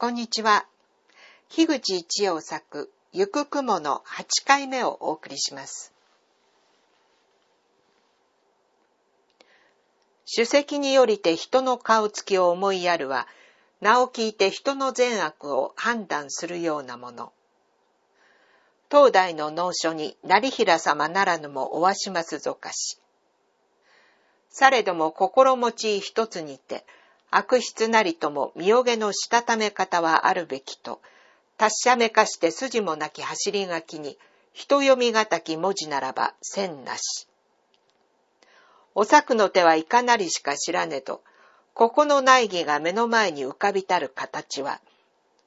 こんにちは。樋口一葉作、ゆく雲の8回目をお送りします。主席によりて人の顔つきを思いやるは、名を聞いて人の善悪を判断するようなもの。当代の農書に成平様ならぬもおわしますぞかし。されども心持ち一つにて、悪質なりとも身よげのしたため方はあるべきと、達者めかして筋もなき走り書きに、人読みがたき文字ならば線なし。お作の手はいかなりしか知らねど、ここの内儀が目の前に浮かびたる形は、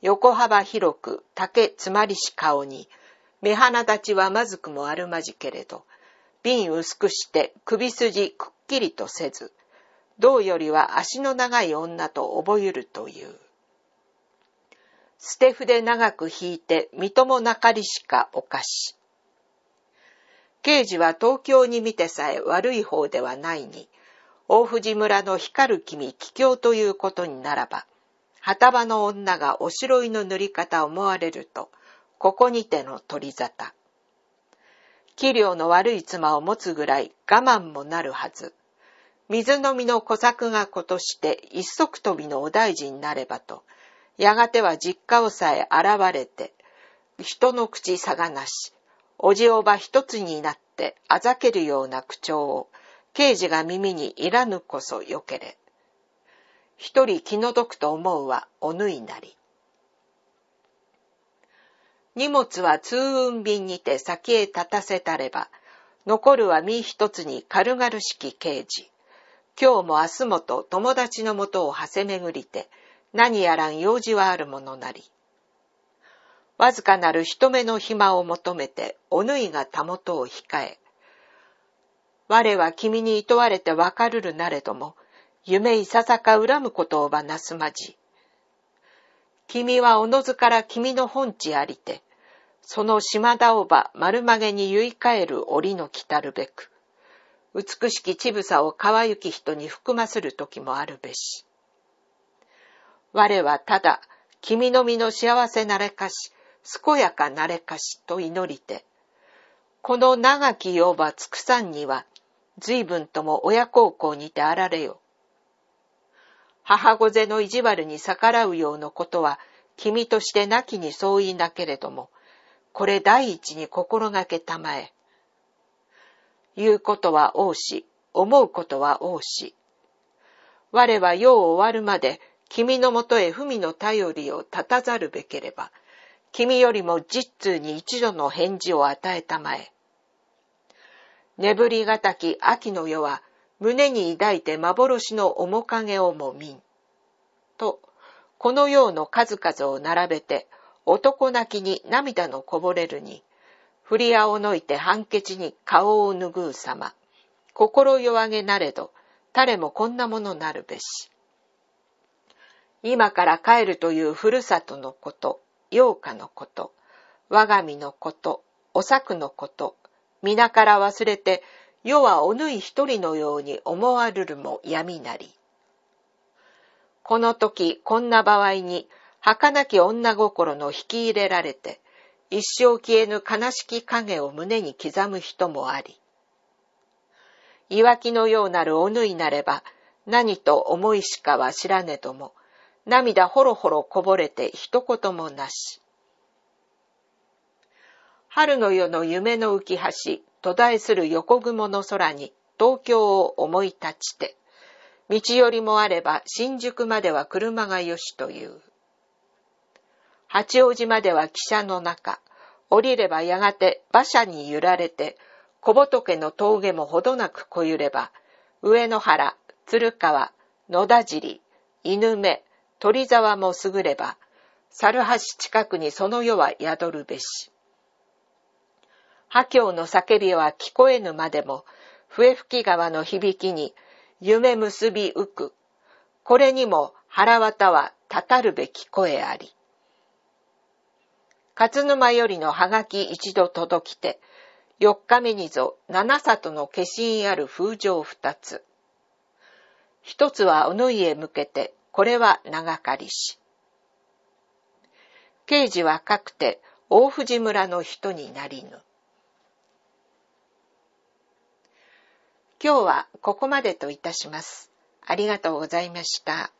横幅広く竹つまりし顔に、目鼻立ちはまずくもあるまじけれど、瓶薄くして首筋くっきりとせず、銅よりは足の長い女と覚えるという。捨て筆長く引いて、みともなかりしかおかし。刑事は東京に見てさえ悪い方ではないに、大藤村の光る君桔梗ということにならば、旗場の女がおしろいの塗り方を思われると、ここにての取り沙汰。器量の悪い妻を持つぐらい我慢もなるはず。水飲みの小作が子として一足飛びのお大事になればと、やがては実家をさえ現れて、人の口さがなし、おじおば一つになってあざけるような口調を、刑事が耳にいらぬこそよけれ。一人気の毒と思うはおぬいなり。荷物は通運便にて先へ立たせたれば、残るは身一つに軽々しき刑事。今日も明日もと友達のもとをはせめぐりて、何やらん用事はあるものなり。わずかなる人目の暇を求めて、おぬいがたもとを控え、我は君に厭われてわかるるなれども、夢いささか恨むことをばなすまじ。君はおのずから君の本地ありて、その島田をば丸曲げに言い換える檻の来たるべく。美しきちぶさをわゆき人に含まする時もあるべし。我はただ、君の身の幸せなれかし、健やかなれかしと祈りて、この長き世ばつくさんには、随分とも親孝行にてあられよ。母御ぜの意地悪に逆らうようなことは、君としてなきに相違なけれども、これ第一に心がけたまえ。言うことは多し、思うことは多し。我は世を終わるまで、君のもとへ文の頼りを立たざるべければ、君よりも実通に一度の返事を与えたまえ。眠りがたき秋の世は、胸に抱いて幻の面影をもみん。と、この世の数々を並べて、男泣きに涙のこぼれるに、振りあのいて判決に顔を拭う様。心弱げなれど、誰もこんなものなるべし。今から帰るというふるさとのこと、洋歌のこと、我が身のこと、お作のこと、皆から忘れて、世はおぬい一人のように思わるるも闇なり。この時、こんな場合に、儚き女心の引き入れられて、一生消えぬ悲しき影を胸に刻む人もあり、いわきのようなるおぬいなれば、何と思いしかは知らねども、涙ほろほろこぼれて一言もなし。春の夜の夢の浮き橋、途絶えする横雲の空に東京を思い立ちて、道よりもあれば新宿までは車がよしという。八王子までは汽車の中、降りればやがて馬車に揺られて、小仏の峠もほどなくこゆれば、上野原、鶴川、野田尻、犬目、鳥沢もすぐれば、猿橋近くにその世は宿るべし。破教の叫びは聞こえぬまでも、笛吹川の響きに夢結び浮く。これにも腹渡はたたるべき声あり。勝沼よりのはがき一度届きて、四日目にぞ七里の化身ある風情二つ。一つはおぬいへ向けて、これは長かりし。刑事はかくて、大藤村の人になりぬ。今日はここまでといたします。ありがとうございました。